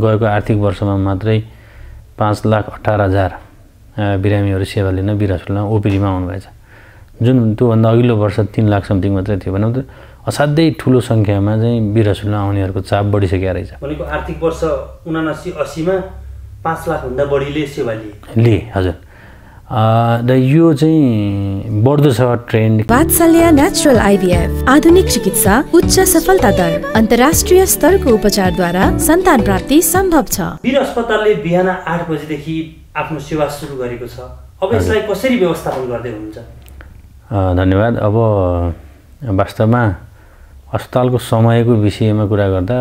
गएको आर्थिक वर्षमा मात्रै पाँच लाख अठार हजार बिरामीहरू सेवा लिन बिर हस्पिटलमा ओपिडीमा आउनुभएछ जुन त्योभन्दा अघिल्लो वर्ष तिन लाख समथिङ मात्रै थियो भनौँ त असाध्यै ठुलो सङ्ख्यामा चाहिँ बिर हस्पिटलमा आउनेहरूको चाप बढिसकेको रहेछ भनेको आर्थिक वर्ष उनासी असीमा पाँच लाखभन्दा बढीले सेवा लिए लिए हजुर र यो चाहिँ बढ्दो छ ट्रेन्ड वात्सल्य नेचुरल आइभीएफ आधुनिक चिकित्सा उच्च सफलता दर अन्तर्राष्ट्रिय स्तरको उपचारद्वारा सन्तान प्राप्ति सम्भव छ वीर अस्पतालले बिहान आठ बजीदेखि आफ्नो सेवा सुरु गरेको छ अब यसलाई कसरी व्यवस्थापन गर्दै हुनुहुन्छ धन्यवाद अब वास्तवमा अस्पतालको समयको विषयमा कुरा गर्दा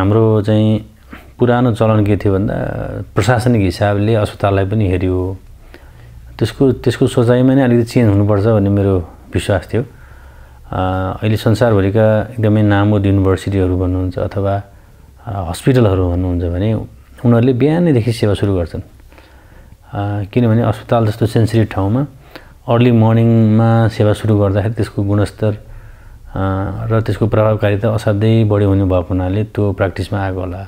हाम्रो चाहिँ पुरानो चलन के थियो भन्दा प्रशासनिक हिसाबले अस्पताललाई पनि हेऱ्यो त्यसको त्यसको सोचाइमा नै अलिकति चेन्ज हुनुपर्छ भन्ने मेरो विश्वास थियो अहिले संसारभरिका एकदमै नामो युनिभर्सिटीहरू भन्नुहुन्छ अथवा हस्पिटलहरू भन्नुहुन्छ भने उनीहरूले बिहानैदेखि सेवा सुरु गर्छन् किनभने अस्पताल जस्तो सेन्सिटिभ ठाउँमा अर्ली मर्निङमा सेवा सुरु गर्दाखेरि त्यसको गुणस्तर र त्यसको प्रभावकारिता असाध्यै बढी हुने भएको हुनाले त्यो प्र्याक्टिसमा आएको होला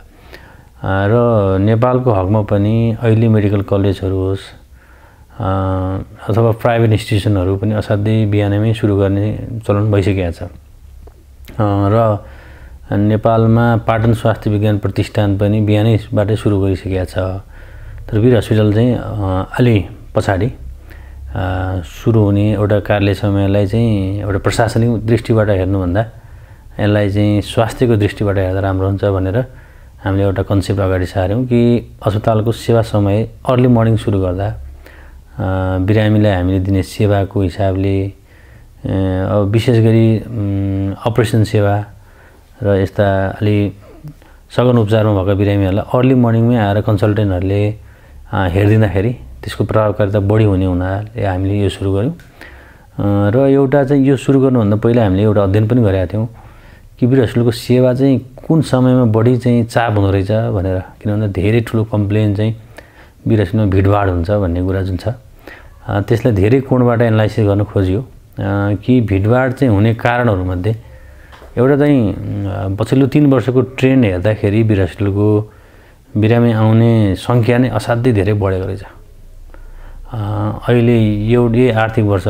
र नेपालको हकमा पनि अहिले मेडिकल कलेजहरू होस् अथवा प्राइभेट इन्स्टिट्युसनहरू पनि असाध्यै बिहानैमै सुरु गर्ने चलन भइसकेको छ र नेपालमा पाटन स्वास्थ्य विज्ञान प्रतिष्ठान पनि बिहानैबाटै सुरु गरिसकेका छ तर वीर हस्पिटल चाहिँ अलि पछाडि सुरु हुने एउटा कार्य समयलाई चाहिँ एउटा प्रशासनिक दृष्टिबाट हेर्नुभन्दा यसलाई चाहिँ स्वास्थ्यको दृष्टिबाट हेर्दा राम्रो हुन्छ भनेर हामीले एउटा कन्सेप्ट अगाडि सार्यौँ कि अस्पतालको सेवा समय अर्ली मर्निङ सुरु गर्दा बिरामीलाई हामीले दिने सेवाको हिसाबले अब विशेष गरी अपरेसन सेवा र यस्ता अलि सघन उपचारमा भएका बिरामीहरूलाई अर्ली मर्निङमै आएर कन्सल्टेन्टहरूले हेरिदिँदाखेरि त्यसको प्रभावकारिता बढी हुने हुनाले हामीले यो सुरु गऱ्यौँ र एउटा चाहिँ यो सुरु गर्नुभन्दा पहिला हामीले एउटा अध्ययन पनि गरेका थियौँ कि हस्पिटलको सेवा चाहिँ कुन समयमा बढी चाहिँ चाप हुँदो रहेछ भनेर किनभने धेरै ठुलो कम्प्लेन चाहिँ विरासीमा भिडभाड हुन्छ भन्ने कुरा जुन छ त्यसलाई धेरै कोणबाट एनालाइसिस गर्न खोजियो कि भिडभाड चाहिँ हुने कारणहरूमध्ये एउटा चाहिँ पछिल्लो तिन वर्षको ट्रेन्ड हेर्दाखेरि बिरासिलोको बिरामी आउने सङ्ख्या नै असाध्यै धेरै बढेको रहेछ अहिले एउटै आर्थिक वर्ष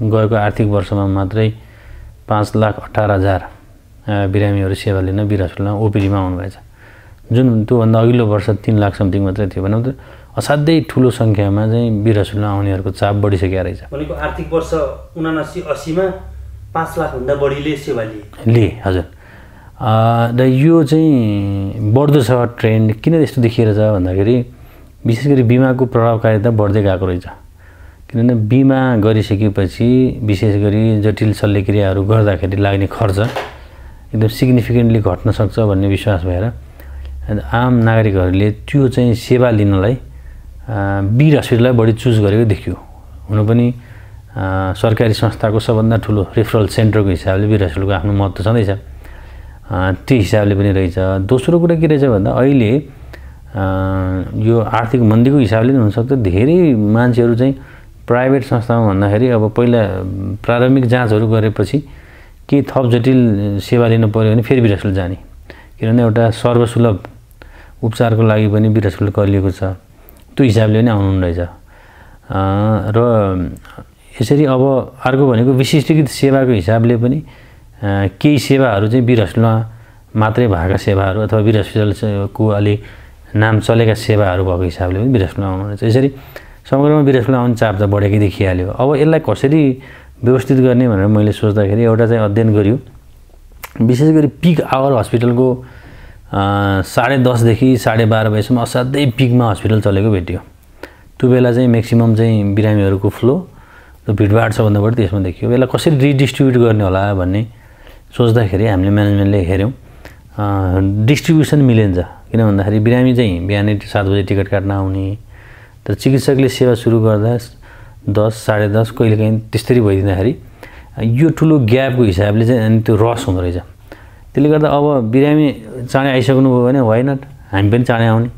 गएको आर्थिक वर्षमा मात्रै पाँच लाख अठार हजार बिरामीहरू सेवा लिन बिरासुलमा ओपिडीमा आउनुभएछ जुन त्योभन्दा अघिल्लो वर्ष तिन लाख समथिङ मात्रै थियो भनौँ त असाध्यै ठुलो सङ्ख्यामा चाहिँ बिरसुल आउनेहरूको चाप बढिसकेको रहेछ भनेको आर्थिक वर्ष उनासी असीमा पाँच लाखभन्दा बढीले सेवा लिए लिए हजुर र यो चाहिँ बढ्दो छ ट्रेन्ड किन यस्तो देखिएर छ भन्दाखेरि विशेष गरी बिमाको प्रभावकारिता बढ्दै गएको रहेछ किनभने बिमा गरिसकेपछि विशेष गरी जटिल शल्यक्रियाहरू गर्दाखेरि लाग्ने खर्च एकदम सिग्निफिकेन्टली घट्न सक्छ भन्ने विश्वास भएर आम नागरिकहरूले त्यो चाहिँ सेवा लिनलाई बी हस्पिटललाई बढी चुज गरेको देखियो हुन पनि सरकारी संस्थाको सबभन्दा ठुलो रेफरल सेन्टरको हिसाबले बी हस्पिटलको आफ्नो महत्त्व छँदैछ त्यो हिसाबले पनि रहेछ दोस्रो कुरा के रहेछ भन्दा अहिले यो आर्थिक मन्दीको हिसाबले पनि हुनसक्छ धेरै मान्छेहरू चाहिँ प्राइभेट संस्थामा भन्दाखेरि अब पहिला प्रारम्भिक जाँचहरू गरेपछि के थप जटिल सेवा लिनु पऱ्यो भने फेरि बिरासुल जाने किनभने एउटा सर्वसुलभ उपचारको लागि पनि बिरासुल गरिएको छ त्यो हिसाबले नै आउनु रहेछ र यसरी अब अर्को भनेको विशिष्टीकृत सेवाको हिसाबले पनि केही सेवाहरू चाहिँ वीर हस्पिटलमा मात्रै भएका सेवाहरू अथवा वीर हस्पिटलको अलि नाम चलेका सेवाहरू भएको हिसाबले पनि वीर हस्पिटलमा आउनु रहेछ यसरी समग्रमा वीर हस्पिटलमा आउने चाप त बढेकै देखिहाल्यो अब यसलाई कसरी व्यवस्थित गर्ने भनेर मैले सोच्दाखेरि एउटा चाहिँ अध्ययन गरियो विशेष गरी पिक आवर हस्पिटलको साढे दसदेखि साढे बाह्र बजीसम्म असाध्यै पिकमा हस्पिटल चलेको भेटियो त्यो बेला चाहिँ म्याक्सिमम् चाहिँ बिरामीहरूको फ्लो र भिडभाड छ भन्दा बढी त्यसमा देखियो बेला कसरी रिडिस्ट्रिब्युट गर्ने होला भन्ने सोच्दाखेरि हामीले म्यानेजमेन्टले हेऱ्यौँ डिस्ट्रिब्युसन मिलिन्छ किन भन्दाखेरि बिरामी चाहिँ बिहानै सात बजी टिकट काट्न आउने तर चिकित्सकले सेवा सुरु गर्दा दस साढे दस कहिलेकाहीँ त्यस्तरी भइदिँदाखेरि यो ठुलो ग्यापको हिसाबले चाहिँ अनि त्यो रस हुँदो रहेछ त्यसले गर्दा अब बिरामी चाँडै आइसक्नुभयो भने होइन हामी पनि चाँडै आउने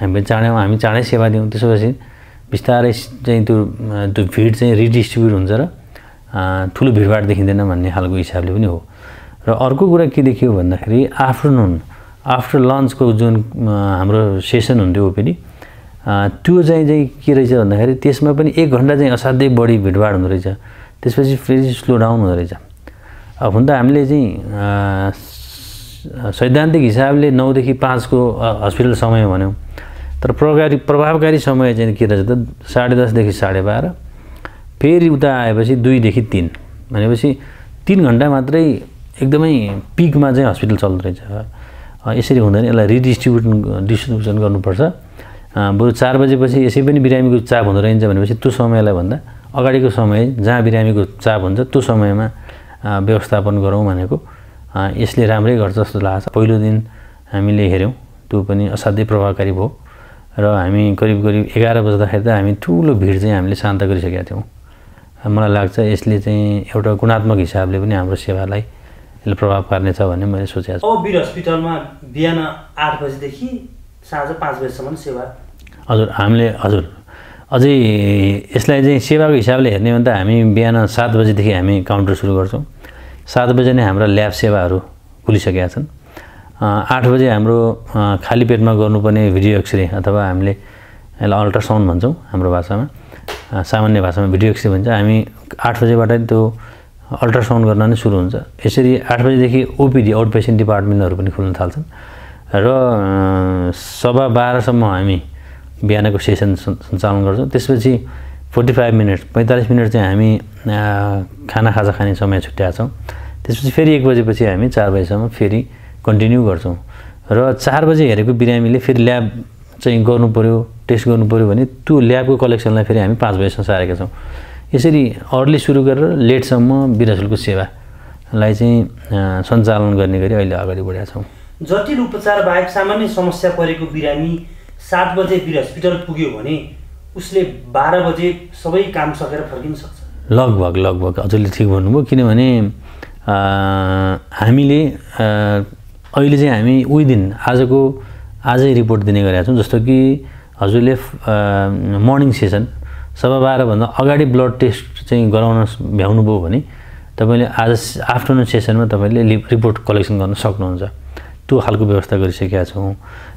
हामी पनि चाँडै हामी चाँडै सेवा दिउँ त्यसपछि बिस्तारै चाहिँ त्यो त्यो भिड चाहिँ रिडिस्ट्रिब्युट हुन्छ र ठुलो भिडभाड देखिँदैन भन्ने खालको हिसाबले पनि हो र अर्को कुरा के देखियो भन्दाखेरि आफ्टरनुन आफ्टर लन्चको जुन हाम्रो सेसन हुन्थ्यो ओपिडी त्यो चाहिँ चाहिँ के रहेछ भन्दाखेरि त्यसमा पनि एक घन्टा चाहिँ असाध्यै बढी भिडभाड हुँदो रहेछ त्यसपछि फेरि स्लो डाउन हुँदो रहेछ हुन त हामीले चाहिँ सैद्धान्तिक हिसाबले नौदेखि पाँचको हस्पिटल समय भन्यौँ तर प्रभावकारी प्रभावकारी समय चाहिँ के रहेछ त साढे दसदेखि साढे बाह्र फेरि उता आएपछि दुईदेखि तिन भनेपछि तिन घन्टा मात्रै एकदमै पिकमा चाहिँ हस्पिटल चल्दो रहेछ यसरी हुँदैन यसलाई रिडिस्ट्रिब्युट डिस्ट्रिब्युसन गर्नुपर्छ बरु चार बजेपछि यसै पनि बिरामीको चाप हुँदो रहन्छ भनेपछि त्यो समयलाई भन्दा अगाडिको समय जहाँ बिरामीको चाप हुन्छ त्यो समयमा व्यवस्थापन गरौँ भनेको यसले राम्रै गर्छ जस्तो लाग्छ पहिलो दिन हामीले हेऱ्यौँ त्यो पनि असाध्यै प्रभावकारी भयो र हामी करिब करिब एघार बज्दाखेरि त हामी ठुलो भिड चाहिँ हामीले शान्त गरिसकेका थियौँ मलाई लाग्छ यसले चाहिँ एउटा गुणात्मक हिसाबले पनि हाम्रो सेवालाई यसले प्रभाव पार्नेछ भन्ने मैले सोचेको छु वीर हस्पिटलमा बिहान आठ बजीदेखि साँझ पाँच बजीसम्म सेवा हजुर हामीले हजुर अझै यसलाई चाहिँ सेवाको हिसाबले हेर्ने भने त हामी बिहान सात बजीदेखि हामी काउन्टर सुरु गर्छौँ सात बजे नै हाम्रा ल्याब सेवाहरू खुलिसकेका छन् आठ बजे हाम्रो खाली पेटमा गर्नुपर्ने भिडियो एक्सरे अथवा हामीले यसलाई अल्ट्रासाउन्ड भन्छौँ हाम्रो भाषामा सामान्य भाषामा भिडियो एक्सरे भन्छ हामी आठ बजेबाट त्यो अल्ट्रासाउन्ड गर्न नै सुरु हुन्छ यसरी आठ बजीदेखि ओपिडी आउट पेसेन्ट डिपार्टमेन्टहरू पनि खुल्न थाल्छन् र सभा बाह्रसम्म हामी बिहानको सेसन सञ्चालन गर्छौँ त्यसपछि फोर्टी फाइभ मिनट पैँतालिस मिनट चाहिँ हामी खाना खाजा खाने समय छुट्याएको छौँ त्यसपछि फेरि एक बजेपछि हामी चार बजीसम्म फेरि कन्टिन्यू गर्छौँ र चार बजी हेरेको बिरामीले फेरि ल्याब चाहिँ गर्नुपऱ्यो टेस्ट गर्नुपऱ्यो भने त्यो ल्याबको कलेक्सनलाई फेरि हामी पाँच बजीसम्म सारेका छौँ यसरी अर्ली सुरु गरेर लेटसम्म बिरासुलको सेवालाई चाहिँ सञ्चालन गर्ने गरी अहिले अगाडि बढेका छौँ जटिल उपचार बाहेक सामान्य समस्या परेको बिरामी सात बजे हस्पिटल पुग्यो भने उसले बाह्र बजे सबै काम सकेर फर्किन सक्छ लगभग लगभग हजुरले ठिक भन्नुभयो किनभने हामीले अहिले चाहिँ हामी उही दिन आजको आजै रिपोर्ट दिने गरेका छौँ जस्तो कि हजुरले मर्निङ सेसन सभा बाह्रभन्दा अगाडि ब्लड टेस्ट चाहिँ गराउन भ्याउनुभयो भने तपाईँले आज आफ्टरनुन सेसनमा तपाईँले रिपोर्ट कलेक्सन गर्न सक्नुहुन्छ त्यो खालको व्यवस्था गरिसकेका छौँ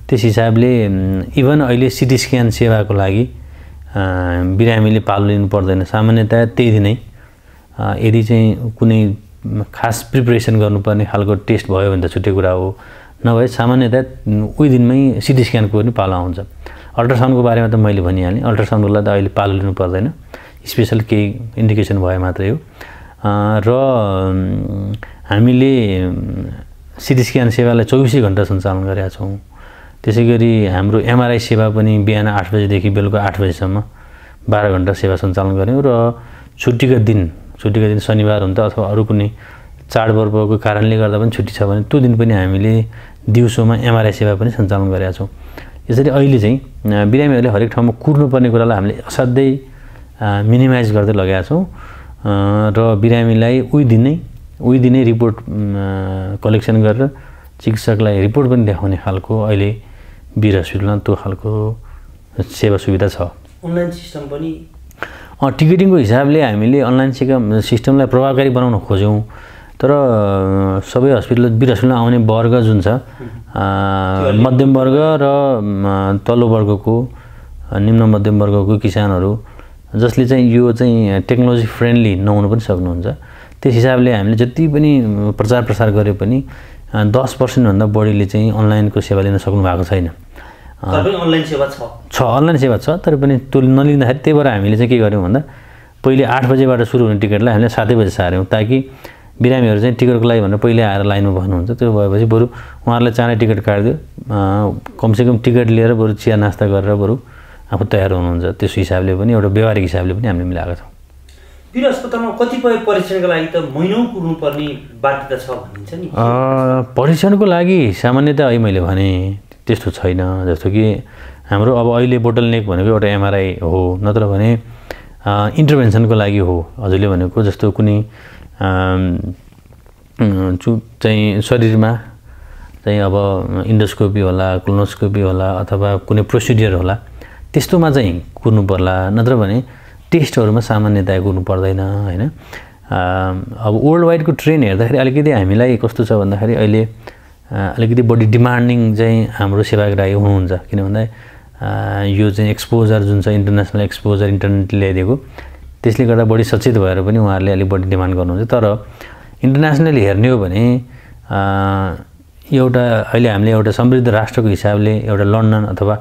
त्यस हिसाबले इभन अहिले सिटी स्क्यान सेवाको लागि बिरामीले पालो लिनु पर्दैन सामान्यतया त्यही दिनै यदि चाहिँ कुनै खास प्रिपरेसन गर्नुपर्ने खालको टेस्ट भयो भने त छुट्टै कुरा हो नभए सामान्यतया उही दिनमै सिटी स्क्यानको पनि पालो आउँछ अल्ट्रासाउन्डको बारेमा त मैले भनिहालेँ अल्ट्रासाउन्डलाई त अहिले पालो लिनु पर्दैन स्पेसल केही इन्डिकेसन भए मात्रै हो र हामीले सिटी स्क्यान सेवालाई चौबिसै घन्टा सञ्चालन गरेका छौँ त्यसै गरी हाम्रो एमआरआई सेवा पनि बिहान आठ बजीदेखि बेलुका आठ बजीसम्म बाह्र घन्टा सेवा सञ्चालन गऱ्यौँ र छुट्टीको दिन छुट्टीको दिन शनिबार हुन्छ अथवा अरू कुनै चाडपर्वको कारणले गर्दा पनि छुट्टी छ भने त्यो दिन पनि हामीले दिउँसोमा एमआरआई सेवा पनि सञ्चालन गरेका छौँ यसरी अहिले चाहिँ बिरामीहरूले हरेक ठाउँमा कुर्नुपर्ने कुरालाई हामीले असाध्यै मिनिमाइज गर्दै लगेका छौँ र बिरामीलाई उही दिनै उही दिनै रिपोर्ट कलेक्सन गरेर चिकित्सकलाई रिपोर्ट पनि देखाउने खालको अहिले वीर हस्पिटलमा त्यो खालको सेवा सुविधा छ अनलाइन सिस्टम पनि टिकटिङको हिसाबले हामीले अनलाइन सिका सिस्टमलाई प्रभावकारी बनाउन खोज्यौँ तर सबै हस्पिटल वीर हस्पिटलमा आउने वर्ग जुन छ मध्यम वर्ग र तल्लो वर्गको निम्न मध्यम वर्गको किसानहरू जसले चाहिँ यो चाहिँ टेक्नोलोजी फ्रेन्डली नहुनु पनि सक्नुहुन्छ त्यस हिसाबले हामीले जति पनि प्रचार प्रसार गरे पनि दस पर्सेन्टभन्दा बढीले चाहिँ अनलाइनको सेवा लिन सक्नु भएको छैन अनलाइन सेवा छ अनलाइन सेवा छ तर पनि त्यो नलिँदाखेरि त्यही भएर हामीले चाहिँ के गर्यौँ भन्दा पहिले आठ बजेबाट सुरु हुने टिकटलाई हामीले सातै बजे सार्यौँ ताकि बिरामीहरू चाहिँ टिकटको लागि भनेर पहिले आएर लाइनमा भन्नुहुन्छ त्यो भएपछि बरु उहाँहरूलाई चाँडै टिकट काटिदियो कमसेकम टिकट लिएर बरु चिया नास्ता गरेर बरु आफू तयार हुनुहुन्छ त्यस हिसाबले पनि एउटा व्यवहारिक हिसाबले पनि हामीले मिलाएको छौँ वीर अस्पतालमा कतिपय परीक्षणको लागि त महिनौ पुग्नुपर्ने बाध्यता छ भनिन्छ नि परीक्षणको लागि सामान्यतया मैले भने त्यस्तो छैन जस्तो कि हाम्रो अब अहिले बोटल नेक भनेको एउटा एमआरआई हो नत्र भने इन्टरभेन्सनको लागि हो हजुरले भनेको जस्तो कुनै चु चाहिँ शरीरमा चाहिँ अब इन्डोस्कोपी होला क्लोनोस्कोपी होला अथवा कुनै प्रोसिडियर होला त्यस्तोमा चाहिँ कुर्नु पर्ला नत्र भने टेस्टहरूमा सामान्यतया कुर्नु पर्दैन होइन अब वर्ल्ड वाइडको ट्रेन हेर्दाखेरि अलिकति हामीलाई कस्तो छ भन्दाखेरि अहिले अलिकति बढी डिमान्डिङ चाहिँ हाम्रो सेवाग्राही हुनुहुन्छ किन भन्दा यो चाहिँ एक्सपोजर जुन छ इन्टरनेसनल एक्सपोजर इन्टरनेटले ल्याइदिएको त्यसले गर्दा बढी सचेत भएर पनि उहाँहरूले अलिक बढी डिमान्ड गर्नुहुन्छ तर इन्टरनेसनल हेर्ने हो भने एउटा अहिले हामीले एउटा समृद्ध राष्ट्रको हिसाबले एउटा लन्डन अथवा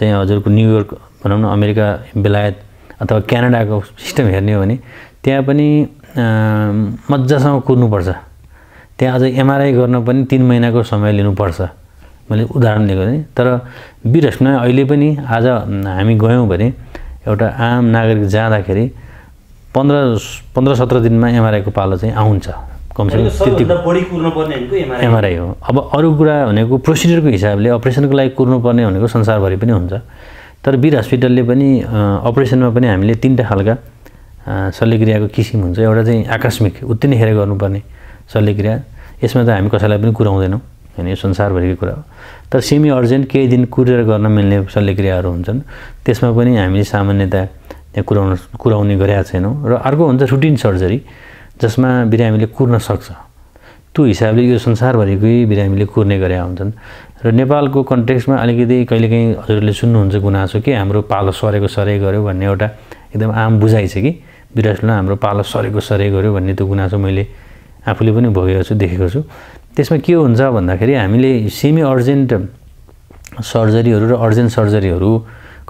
चाहिँ हजुरको न्युयोर्क भनौँ न अमेरिका बेलायत अथवा क्यानाडाको सिस्टम हेर्ने हो भने त्यहाँ पनि मजासँग कुर्नुपर्छ त्यहाँ अझ एमआरआई गर्न पनि तिन महिनाको समय लिनुपर्छ मैले उदाहरण लिएको थिएँ तर बिरस्न अहिले पनि आज हामी गयौँ भने एउटा आम नागरिक जाँदाखेरि पन्ध्र पन्ध्र सत्र दिनमा एमआरआईको पालो चाहिँ आउँछ कमसेकम त्यति एमआरआई हो अब अरू कुरा भनेको प्रोसिडरको हिसाबले अपरेसनको लागि कुर्नुपर्ने भनेको संसारभरि पनि हुन्छ तर वीर हस्पिटलले पनि अपरेसनमा पनि हामीले तिनवटा खालका शल्यक्रियाको किसिम हुन्छ एउटा चाहिँ आकस्मिक उति नै खेर गर्नुपर्ने शल्यक्रिया यसमा त हामी कसैलाई पनि कुराउँदैनौँ होइन यो संसारभरिको कुरा हो तर सेमी अर्जेन्ट केही दिन कुरेर गर्न मिल्ने शल्यक्रियाहरू हुन्छन् त्यसमा पनि हामीले सामान्यतया त्यहाँ कुराउन कुराउने गरेका छैनौँ र अर्को हुन्छ रुटिन सर्जरी जसमा बिरामीले कुर्न सक्छ त्यो हिसाबले यो संसारभरिकै बिरामीले कुर्ने गरेका हुन्छन् र नेपालको कन्टेक्स्टमा अलिकति कहिलेकाहीँ हजुरले सुन्नुहुन्छ गुनासो कि हाम्रो पालो सरेको सरे गऱ्यो भन्ने एउटा एकदम आम बुझाइ छ कि बिरासुलमा हाम्रो पालो सरेको सरे गऱ्यो भन्ने त्यो गुनासो मैले आफूले पनि भोगेको छु देखेको छु त्यसमा के हुन्छ भन्दाखेरि हामीले सेमी अर्जेन्ट सर्जरीहरू र अर्जेन्ट सर्जरीहरू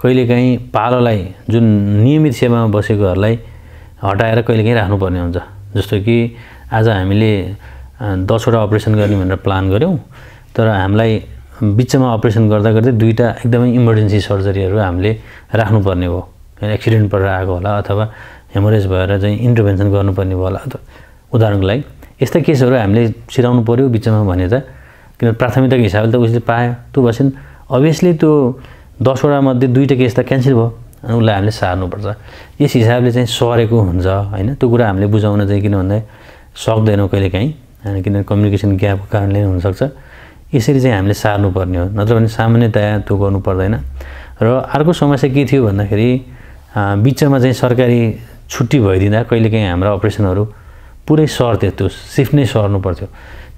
कहिलेकाहीँ पालोलाई जुन नियमित सेवामा बसेकोहरूलाई हटाएर कहिलेकाहीँ राख्नुपर्ने हुन्छ जस्तो कि आज हामीले दसवटा अपरेसन गर्ने भनेर प्लान गऱ्यौँ तर हामीलाई बिचमा अपरेसन गर्दा गर्दै दुईवटा एकदमै इमर्जेन्सी सर्जरीहरू हामीले राख्नुपर्ने हो एक्सिडेन्ट परेर आएको होला अथवा हेमोरेज भएर चाहिँ इन्टरभेन्सन गर्नुपर्ने भयो होला उदाहरणको लागि यस्ता केसहरू हामीले सिराउनु पऱ्यो बिचमा भने त किनभने प्राथमिकताको हिसाबले त उसले पायो त्यो भएपछि अभियसली त्यो दसवटा मध्ये दुईवटा केस त क्यान्सल भयो अनि उसलाई हामीले सार्नुपर्छ यस हिसाबले चाहिँ सरेको हुन्छ होइन त्यो कुरा हामीले बुझाउन चाहिँ किन भन्दा सक्दैनौँ कहिलेकाहीँ होइन किनभने कम्युनिकेसन ग्यापको कारणले नै हुनसक्छ यसरी चाहिँ हामीले सार्नुपर्ने हो नत्र भने सामान्यतया त्यो गर्नु पर्दैन र अर्को समस्या के थियो भन्दाखेरि बिचमा चाहिँ सरकारी छुट्टी भइदिँदा कहिलेकाहीँ हाम्रा अपरेसनहरू पुरै सर्थ्यो त्यो सिफ्ट नै सर्नु पर्थ्यो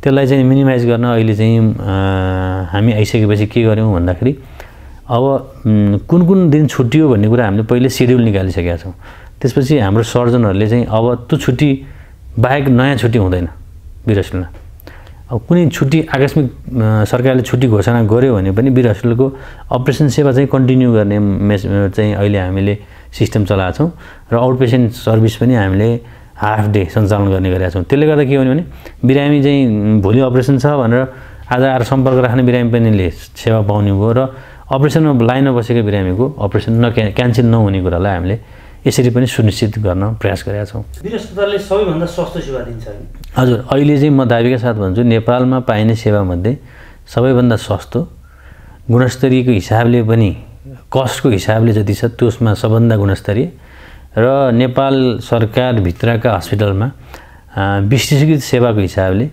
त्यसलाई चाहिँ मिनिमाइज गर्न अहिले चाहिँ हामी आइसकेपछि के गऱ्यौँ भन्दाखेरि अब कुन कुन दिन छुट्टियो भन्ने कुरा हामीले पहिले सेड्युल निकालिसकेका छौँ त्यसपछि हाम्रो सर्जनहरूले चाहिँ अब त्यो छुट्टी बाहेक नयाँ छुट्टी हुँदैन बिरसुलमा अब कुनै छुट्टी आकस्मिक सरकारले छुट्टी घोषणा गर्यो भने पनि बिरहस्पिटलको अपरेसन सेवा चाहिँ कन्टिन्यू गर्ने मेस चाहिँ अहिले हामीले सिस्टम चलाएको छौँ र आउट पेसेन्ट सर्भिस पनि हामीले हाफ डे सञ्चालन गर्ने गरेका छौँ त्यसले गर्दा के हुने भने बिरामी चाहिँ भोलि अपरेसन छ भनेर आज आएर सम्पर्क राख्ने बिरामी पनिले सेवा पाउने भयो र अपरेसनमा लाइनमा बसेको बिरामीको अपरेसन नक्या क्यान्सल नहुने कुरालाई हामीले यसरी पनि सुनिश्चित गर्न प्रयास गरेका छौँ अस्पतालले सबैभन्दा सस्तो सेवा दिन्छ हजुर अहिले चाहिँ म दाबीका साथ भन्छु नेपालमा पाइने सेवामध्ये सबैभन्दा सस्तो गुणस्तरीयको हिसाबले पनि कस्टको हिसाबले जति छ त्यसमा सबभन्दा गुणस्तरीय र नेपाल सरकारभित्रका हस्पिटलमा विशेषीकृत सेवाको हिसाबले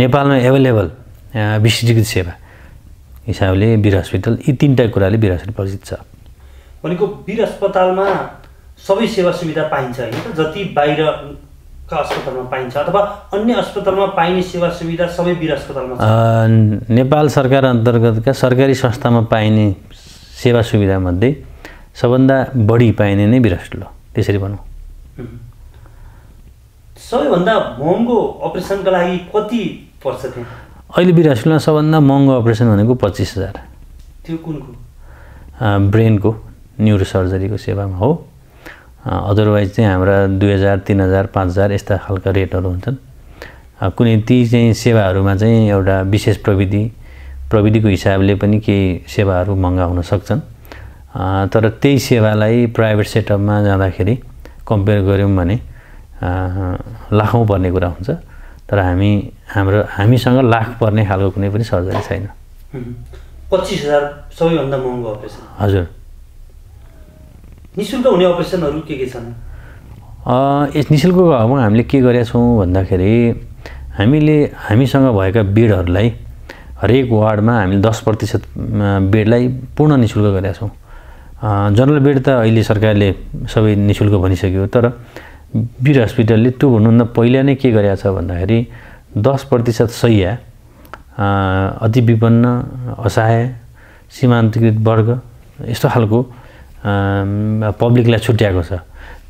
नेपालमा एभाइलेबल विशेषीकृत सेवा हिसाबले वीर हस्पिटल यी तिनवटा कुराले वीर हस्पिटल परिचित छ भनेको वीर अस्पतालमा सबै सेवा सुविधा पाइन्छ होइन जति बाहिरका अस्पतालमा पाइन्छ अथवा अन्य अस्पतालमा पाइने सेवा सुविधा सबै वीर अस्पतालमा नेपाल सरकार अन्तर्गतका सरकारी संस्थामा पाइने सेवा सुविधामध्ये सबभन्दा बढी पाइने नै बिरास्लो त्यसरी भनौँ सबैभन्दा महँगो अपरेसनको लागि कति पर्छ त्यहाँ अहिले बिरास्लोमा सबभन्दा महँगो अपरेसन भनेको पच्चिस हजार त्यो कुनको ब्रेनको न्युरो सर्जरीको सेवामा हो अदरवाइज चाहिँ हाम्रा दुई हजार तिन हजार पाँच हजार यस्ता खालका रेटहरू हुन्छन् कुनै ती चाहिँ सेवाहरूमा चाहिँ एउटा विशेष प्रविधि प्रविधिको हिसाबले पनि केही सेवाहरू महँगा हुन सक्छन् तर त्यही सेवालाई प्राइभेट सेटअपमा जाँदाखेरि कम्पेयर गऱ्यौँ भने लाखौँ पर्ने कुरा हुन्छ तर हामी हाम्रो हामीसँग लाख पर्ने खालको कुनै पनि सर्जरी छैन पच्चिस हजार सबैभन्दा महँगो अपरेसन हजुर निशुल्क हुने अपरेसनहरू के के छन् यस निशुल्क भावमा हामीले के गरेका छौँ भन्दाखेरि हामीले हामीसँग भएका बेडहरूलाई हरेक वार्डमा हामीले दस प्रतिशत बेडलाई पूर्ण निशुल्क गरेका छौँ जनरल बेड त अहिले सरकारले सबै निशुल्क शुल्क भनिसक्यो तर वीर हस्पिटलले त्यो भन्नुभन्दा पहिला नै के गरेको छ भन्दाखेरि दस प्रतिशत सय अति विपन्न असहाय सीमान्तकृत वर्ग यस्तो खालको पब्लिकलाई छुट्याएको छ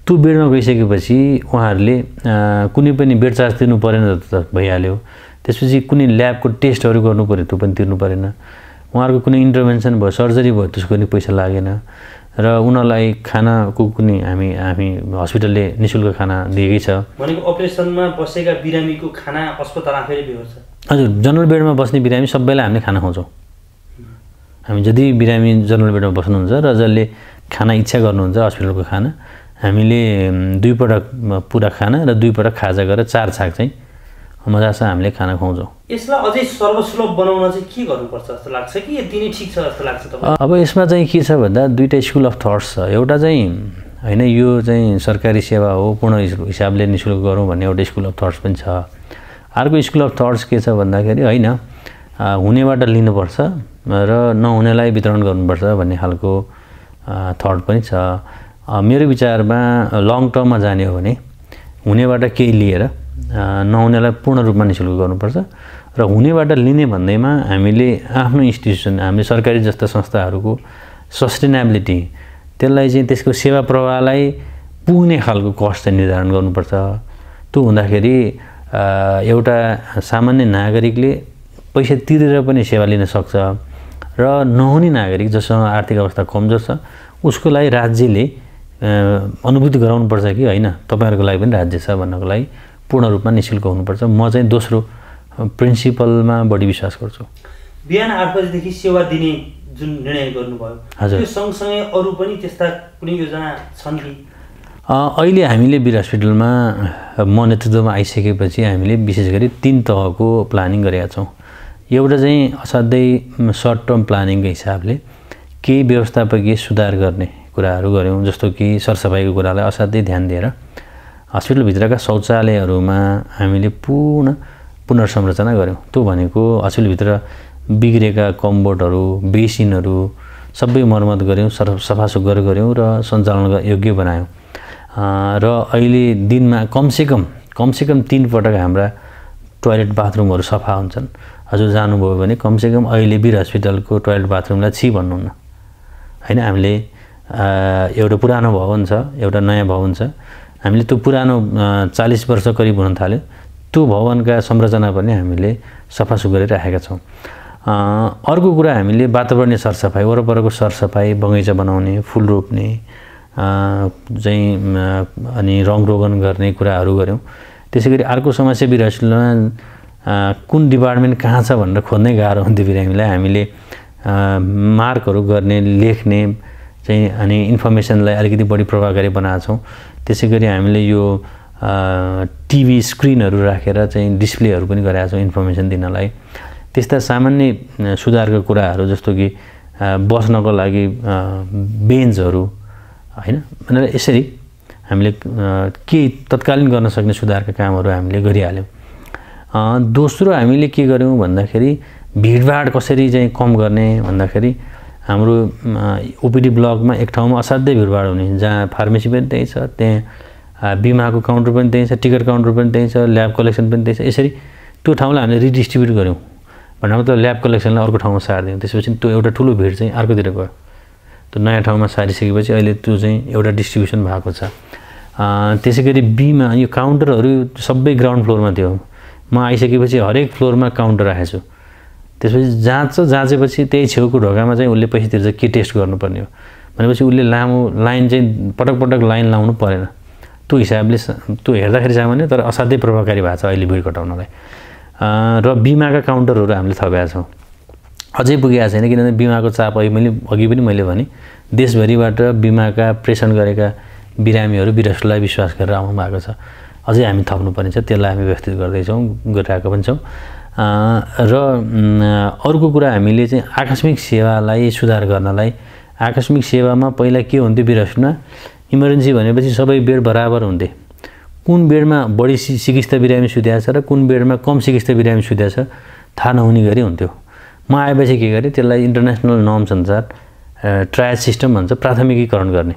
त्यो बेडमा गइसकेपछि उहाँहरूले कुनै पनि बेड चार्ज तिर्नु परेन त भइहाल्यो त्यसपछि कुनै ल्याबको टेस्टहरू गर्नु पऱ्यो त्यो पनि तिर्नु परेन उहाँहरूको कुनै इन्टरभेन्सन भयो सर्जरी भयो त्यसको पनि पैसा लागेन र उनीहरूलाई खानाको कुनै हामी हामी हस्पिटलले नि शुल्क खाना दिएकै छ भनेको अपरेसनमा बसेका बिरामीको खाना अस्पताल आफैले बिहोर्छ हजुर जनरल बेडमा बस्ने बिरामी सबैलाई हामीले खाना खुवाउँछौँ हामी जति बिरामी जनरल बेडमा बस्नुहुन्छ र जसले खाना इच्छा गर्नुहुन्छ हस्पिटलको खाना हामीले दुईपटक पुरा खाना र दुईपटक खाजा गरेर चार छाक चाहिँ मजासँग हामीले खाना खुवाउँछौँ यसलाई अझै सर्वसुलभ बनाउन चाहिँ के गर्नुपर्छ जस्तो लाग्छ कि यति नै ठिक छ जस्तो लाग्छ तपाईँ अब यसमा चाहिँ के छ भन्दा दुईवटा स्कुल अफ थट्स छ एउटा चाहिँ होइन यो चाहिँ सरकारी सेवा हो पूर्ण हिसाबले नि शुल्क गरौँ भन्ने एउटा स्कुल अफ थट्स पनि छ अर्को स्कुल अफ थट्स के छ भन्दाखेरि होइन हुनेबाट लिनुपर्छ र नहुनेलाई वितरण गर्नुपर्छ भन्ने खालको थट पनि छ मेरो विचारमा लङ टर्ममा जाने हो भने हुनेबाट केही लिएर नहुनेलाई पूर्ण रूपमा निशुल्क गर्नुपर्छ र हुनेबाट लिने भन्दैमा हामीले आफ्नो इन्स्टिट्युसन हामीले सरकारी जस्ता संस्थाहरूको सस्टेनेबिलिटी त्यसलाई चाहिँ त्यसको सेवा प्रवाहलाई पुग्ने खालको कस्ट चाहिँ निर्धारण गर्नुपर्छ त्यो हुँदाखेरि एउटा सामान्य नागरिकले पैसा तिरेर पनि सेवा लिन सक्छ र नहुने नागरिक जसमा आर्थिक अवस्था कमजोर छ उसको लागि राज्यले अनुभूति गराउनुपर्छ कि होइन तपाईँहरूको लागि पनि राज्य छ भन्नको लागि पूर्ण रूपमा निशुल्क हुनुपर्छ म चाहिँ दोस्रो प्रिन्सिपलमा बढी विश्वास गर्छु बिहान आठ बजीदेखि सेवा दिने जुन निर्णय गर्नुभयो हजुर सँगसँगै अरू पनि त्यस्ता कुनै योजना छन् कि अहिले हामीले वीर हस्पिटलमा म नेतृत्वमा आइसकेपछि हामीले विशेष गरी तिन तहको प्लानिङ गरेका छौँ एउटा चाहिँ असाध्यै सर्ट टर्म प्लानिङको हिसाबले केही व्यवस्थापकीय सुधार गर्ने कुराहरू गऱ्यौँ जस्तो कि सरसफाइको कुरालाई असाध्यै ध्यान दिएर हस्पिटलभित्रका शौचालयहरूमा हामीले पूर्ण पुनर्संरचना गऱ्यौँ त्यो भनेको हस्पिटलभित्र बिग्रेका कम्बोर्डहरू बेसिनहरू सबै मर्मत गऱ्यौँ सर सफासुग्घर गऱ्यौँ र सञ्चालन योग्य बनायौँ र अहिले दिनमा कमसेकम कमसेकम तिनपटक हाम्रा टोयलेट बाथरुमहरू सफा हुन्छन् हजुर जानुभयो भने कमसेकम अहिले वीर हस्पिटलको टोयलेट बाथरुमलाई छि भन्नुहुन्न होइन हामीले एउटा पुरानो भवन छ एउटा नयाँ भवन छ हामीले त्यो पुरानो चालिस वर्ष करिब हुन थाल्यो त्यो भवनका संरचना पनि हामीले सफासुफ गरिराखेका छौँ अर्को कुरा हामीले वातावरणीय सरसफाइ वरपरको सरसफाइ बगैँचा बनाउने फुल रोप्ने चाहिँ अनि रङ रोगन गर्ने कुराहरू गऱ्यौँ त्यसै गरी अर्को समस्या बिरासिलोमा कुन डिपार्टमेन्ट कहाँ छ भनेर खोज्नै गाह्रो हुन्थ्यो बिरामीलाई हामीले मार्कहरू गर्ने लेख्ने चाहिँ अनि इन्फर्मेसनलाई अलिकति बढी प्रभावकारी बनाएको छौँ त्यसै गरी हामीले यो टिभी स्क्रिनहरू राखेर चाहिँ डिस्प्लेहरू पनि गराएको छौँ इन्फर्मेसन दिनलाई त्यस्ता सामान्य सुधारका कुराहरू जस्तो कि बस्नको लागि बेन्चहरू होइन भनेर यसरी हामीले के तत्कालीन गर्न सक्ने सुधारका कामहरू हामीले गरिहाल्यौँ दोस्रो हामीले के गऱ्यौँ भन्दाखेरि भिडभाड कसरी चाहिँ कम गर्ने भन्दाखेरि हाम्रो ओपिडी ब्लकमा एक ठाउँमा असाध्यै भिडभाड हुने जहाँ फार्मेसी पनि त्यही छ त्यहाँ बिमाको काउन्टर पनि त्यहीँ छ टिकट काउन्टर पनि त्यहीँ छ ल्याब कलेक्सन पनि त्यहीँ छ यसरी त्यो ठाउँलाई हामीले रिडिस्ट्रिब्युट गऱ्यौँ भनेर मतलब ल्याब कलेक्सनलाई अर्को ठाउँमा सारिदियौँ त्यसपछि त्यो एउटा ठुलो भिड चाहिँ अर्कोतिर गयो त्यो नयाँ ठाउँमा सारिसकेपछि अहिले त्यो चाहिँ एउटा डिस्ट्रिब्युसन भएको छ त्यसै गरी बिमा यो काउन्टरहरू सबै ग्राउन्ड फ्लोरमा थियो म आइसकेपछि हरेक फ्लोरमा काउन्टर राखेको छु त्यसपछि जाँच्छ जाँचेपछि त्यही छेउको ढोकामा चाहिँ उसले पैसातिर चाहिँ के टेस्ट गर्नुपर्ने हो भनेपछि उसले लामो लाइन चाहिँ पटक पटक लाइन लाउनु परेन त्यो हिसाबले त्यो हेर्दाखेरि सामान्य तर असाध्यै प्रभावकारी भएको छ अहिले भिड घटाउनलाई र बिमाका काउन्टरहरू हामीले थपेका छौँ अझै पुगेका छैन किनभने बिमाको चाप अघि मैले अघि पनि मैले भनेँ देशभरिबाट बिमाका प्रेसन गरेका बिरामीहरू विरसलाई विश्वास गरेर आउनु भएको छ अझै हामी थप्नुपर्ने छ त्यसलाई हामी व्यवस्थित गर्दैछौँ गरिरहेको पनि छौँ र अर्को कुरा हामीले चाहिँ आकस्मिक सेवालाई सुधार गर्नलाई आकस्मिक सेवामा पहिला के हुन्थ्यो विरसना इमर्जेन्सी भनेपछि सबै बेड बराबर हुन्थे कुन बेडमा बढी सि सिकिस्त बिरामी सुत्या छ र कुन बेडमा कम सिकिस्त बिरामी सुत्या छ थाहा नहुने गरी हुन्थ्यो म आएपछि के गरेँ त्यसलाई इन्टरनेसनल नर्म्स अनुसार ट्रायल सिस्टम भन्छ प्राथमिकीकरण गर्ने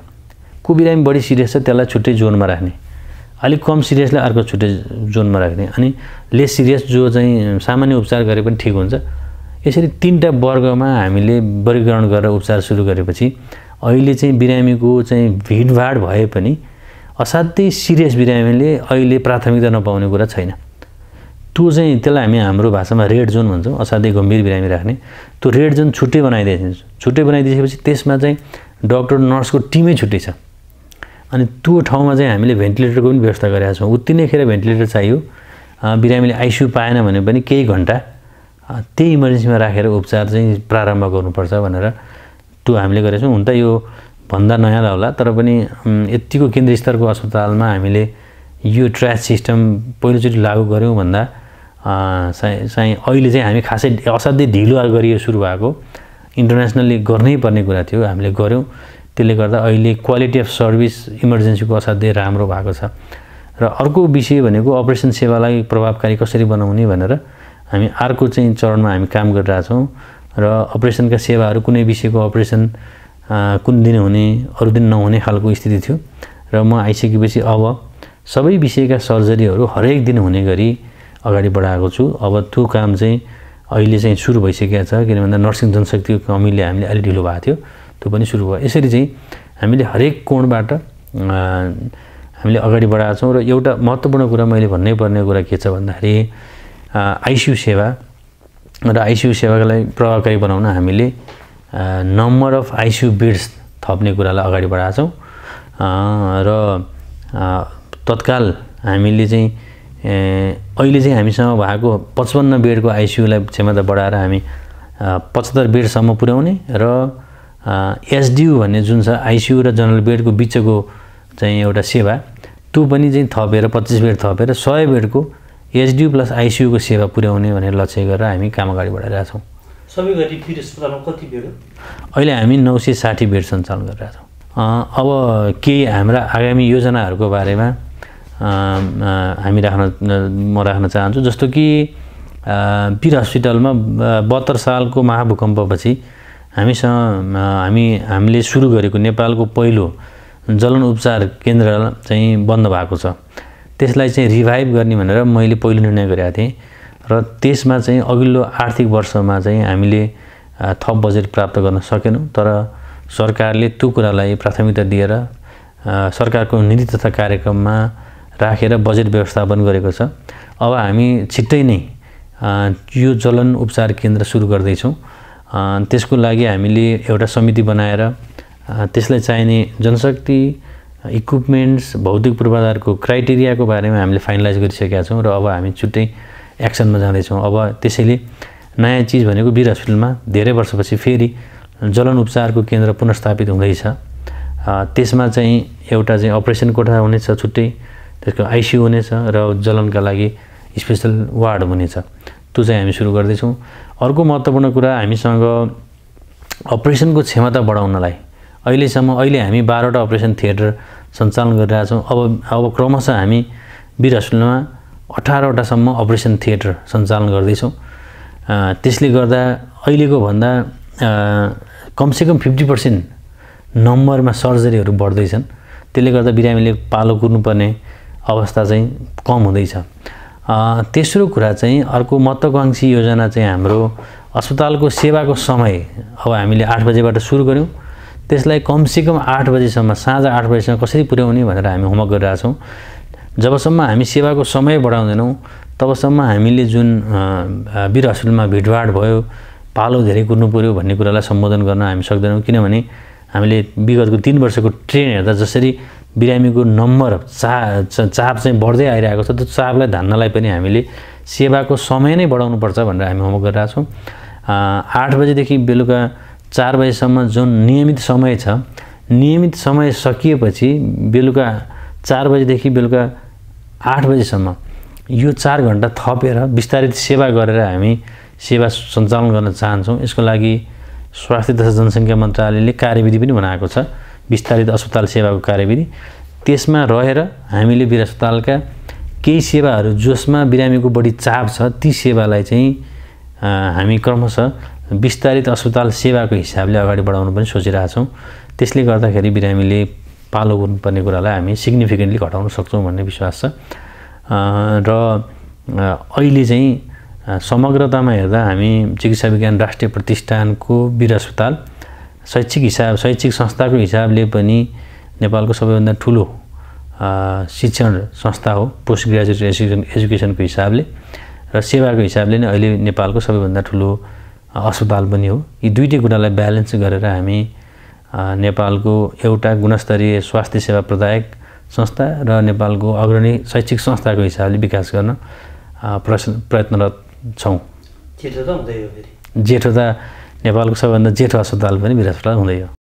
को बिरामी बढी सिरियस छ त्यसलाई छुट्टै जोनमा राख्ने अलिक कम सिरियसलाई अर्को छुट्टै जोनमा राख्ने अनि लेस सिरियस जो चाहिँ सामान्य उपचार गरे पनि ठिक हुन्छ यसरी तिनवटा वर्गमा हामीले वर्गीकरण गरेर उपचार सुरु गरेपछि अहिले चाहिँ बिरामीको चाहिँ भिडभाड भए पनि असाध्यै सिरियस बिरामीले अहिले प्राथमिकता नपाउने कुरा छैन त्यो चाहिँ त्यसलाई हामी हाम्रो भाषामा रेड जोन भन्छौँ असाध्यै गम्भीर बिरामी राख्ने त्यो रेड जोन छुट्टै बनाइदिन्छ छुट्टै बनाइदिएपछि त्यसमा चाहिँ डक्टर नर्सको टिमै छुट्टै छ अनि त्यो ठाउँमा चाहिँ हामीले भेन्टिलेटरको पनि व्यवस्था गरेका छौँ उत्ति नै खेर भेन्टिलेटर चाहियो बिरामीले आइसियु पाएन भने पनि केही घन्टा त्यही इमर्जेन्सीमा राखेर उपचार चाहिँ प्रारम्भ गर्नुपर्छ भनेर टु हामीले छौँ हुन त यो भन्दा नयाँ होला तर पनि यत्तिको केन्द्रीय स्तरको अस्पतालमा हामीले यो ट्र्याच सिस्टम पहिलोचोटि लागू गऱ्यौँ भन्दा चाहिँ चाहिँ अहिले चाहिँ हामी खासै असाध्यै ढिलो गरियो सुरु भएको इन्टरनेसनल्ली गर्नै पर्ने कुरा थियो हामीले गऱ्यौँ त्यसले गर्दा अहिले क्वालिटी अफ सर्भिस इमर्जेन्सीको असाध्यै राम्रो भएको छ र अर्को विषय भनेको अपरेसन सेवालाई प्रभावकारी कसरी बनाउने भनेर हामी अर्को चाहिँ चरणमा हामी काम गरिरहेछौँ र अपरेसनका सेवाहरू कुनै विषयको अपरेसन कुन दिन हुने अरू दिन नहुने खालको स्थिति थियो र म आइसकेपछि अब सबै विषयका सर्जरीहरू हरेक दिन हुने गरी अगाडि बढाएको छु अब त्यो काम चाहिँ अहिले चाहिँ सुरु भइसकेको छ किन भन्दा नर्सिङ जनशक्तिको कमीले हामीले अलि ढिलो भएको थियो त्यो पनि सुरु भयो यसरी चाहिँ हामीले हरेक कोणबाट हामीले अगाडि बढाएको छौँ र एउटा महत्त्वपूर्ण कुरा मैले भन्नै पर्ने कुरा के छ भन्दाखेरि आइसियु सेवा र आइसियु सेवालाई प्रभावकारी बनाउन हामीले नम्बर अफ आइसियु बेड्स थप्ने कुरालाई अगाडि बढाएको छौँ र तत्काल हामीले चाहिँ अहिले चाहिँ हामीसँग भएको पचपन्न बेडको आइसियुलाई क्षमता बढाएर हामी पचहत्तर बेडसम्म पुर्याउने र एसडियु भन्ने जुन छ आइसियु र जनरल बेडको बिचको चाहिँ एउटा सेवा त्यो पनि चाहिँ थपेर पच्चिस बेड थपेर सय बेडको एचडियु प्लस आइसियुको सेवा पुर्याउने भनेर लक्ष्य गरेर हामी काम अगाडि बढाइरहेछौँ छौँ अस्पतालमा कति बेड अहिले हामी नौ सय साठी बेड सञ्चालन गरिरहेछौँ अब केही हाम्रा आगामी योजनाहरूको बारेमा हामी राख्न म राख्न चाहन्छु जस्तो कि वीर हस्पिटलमा बहत्तर सालको महाभूकम्पपछि हामीसँग हामी हामीले सुरु गरेको नेपालको पहिलो जलन उपचार केन्द्र चाहिँ बन्द भएको छ त्यसलाई चाहिँ रिभाइभ गर्ने भनेर मैले पहिलो निर्णय गरेका थिएँ र त्यसमा चाहिँ अघिल्लो आर्थिक वर्षमा चाहिँ हामीले थप बजेट प्राप्त गर्न सकेनौँ तर सरकारले त्यो कुरालाई प्राथमिकता दिएर सरकारको नीति तथा कार्यक्रममा राखेर बजेट व्यवस्थापन गरेको छ अब हामी छिट्टै नै यो जलन उपचार केन्द्र सुरु गर्दैछौँ त्यसको लागि हामीले एउटा समिति बनाएर त्यसलाई चाहिने जनशक्ति इक्विपमेन्ट्स भौतिक पूर्वाधारको क्राइटेरियाको बारेमा हामीले फाइनलाइज गरिसकेका छौँ र अब हामी छुट्टै एक्सनमा जाँदैछौँ अब त्यसैले नयाँ चिज भनेको वीर हस्पिटलमा धेरै वर्षपछि फेरि जलन उपचारको केन्द्र पुनर्स्थापित हुँदैछ त्यसमा चाहिँ एउटा चाहिँ अपरेसन कोठा हुनेछ छुट्टै त्यसको आइसियु हुनेछ र जलनका लागि स्पेसल वार्ड हुनेछ त्यो चाहिँ हामी सुरु गर्दैछौँ अर्को महत्त्वपूर्ण कुरा हामीसँग अपरेसनको क्षमता बढाउनलाई अहिलेसम्म अहिले हामी बाह्रवटा अपरेसन थिएटर सञ्चालन गरिरहेछौँ अब अब क्रमशः हामी वीर हस्पिटलमा अठारवटासम्म अपरेसन थिएटर सञ्चालन गर्दैछौँ त्यसले गर्दा अहिलेको भन्दा कमसेकम फिफ्टी पर्सेन्ट नम्बरमा सर्जरीहरू बढ्दैछन् त्यसले गर्दा बिरामीले पालो कुर्नुपर्ने अवस्था चाहिँ कम हुँदैछ तेस्रो कुरा चाहिँ अर्को महत्त्वाकाङ्क्षी योजना चाहिँ हाम्रो अस्पतालको सेवाको समय अब हामीले आठ बजेबाट सुरु गऱ्यौँ त्यसलाई कमसेकम आठ बजीसम्म साँझ आठ बजीसम्म कसरी पुर्याउने भनेर हामी होमवर्क गरिरहेछौँ जबसम्म हामी सेवाको समय बढाउँदैनौँ तबसम्म हामीले जुन वीर हस्पिटलमा भिडभाड भयो पालो धेरै कुर्नु पऱ्यो भन्ने कुरालाई सम्बोधन गर्न हामी सक्दैनौँ किनभने हामीले विगतको तिन वर्षको ट्रेन हेर्दा जसरी बिरामीको नम्बर चा चाप चाहिँ बढ्दै आइरहेको छ त्यो चापलाई धान्नलाई पनि हामीले सेवाको समय नै बढाउनुपर्छ भनेर हामी होमवर्क गरिरहेछौँ आठ बजीदेखि बेलुका चार बजीसम्म जुन नियमित समय छ नियमित समय सकिएपछि बेलुका चार बजीदेखि बेलुका आठ बजीसम्म यो चार घन्टा थपेर विस्तारित सेवा गरेर हामी सेवा सञ्चालन गर्न चाहन्छौँ यसको लागि स्वास्थ्य तथा जनसङ्ख्या मन्त्रालयले कार्यविधि पनि बनाएको छ विस्तारित अस्पताल सेवाको कार्यविधि त्यसमा रहेर हामीले बिर अस्पतालका केही सेवाहरू जसमा बिरामीको बढी चाप छ ती सेवालाई चाहिँ हामी क्रमशः विस्तारित अस्पताल सेवाको हिसाबले अगाडि बढाउनु पनि सोचिरहेछौँ त्यसले गर्दाखेरि बिरामीले पालो गर्नुपर्ने कुरालाई हामी सिग्निफिकेन्टली घटाउन सक्छौँ भन्ने विश्वास छ र अहिले चाहिँ समग्रतामा हेर्दा हामी चिकित्सा विज्ञान राष्ट्रिय प्रतिष्ठानको वीर अस्पताल शैक्षिक हिसाब शैक्षिक संस्थाको हिसाबले पनि नेपालको सबैभन्दा ठुलो शिक्षण संस्था हो पोस्ट ग्रेजुएट एजुकेसन एजुकेसनको हिसाबले र सेवाको हिसाबले नै अहिले नेपालको सबैभन्दा ठुलो अस्पताल पनि हो यी दुइटै कुरालाई ब्यालेन्स गरेर हामी नेपालको एउटा गुणस्तरीय स्वास्थ्य सेवा प्रदायक संस्था र नेपालको अग्रणी शैक्षिक संस्थाको हिसाबले विकास गर्न प्रस प्रयत्नरत छौँ जेठो त हुँदै हो फेरि जेठो त नेपालको सबैभन्दा जेठो अस्पताल पनि बिराजपाल हुँदै हो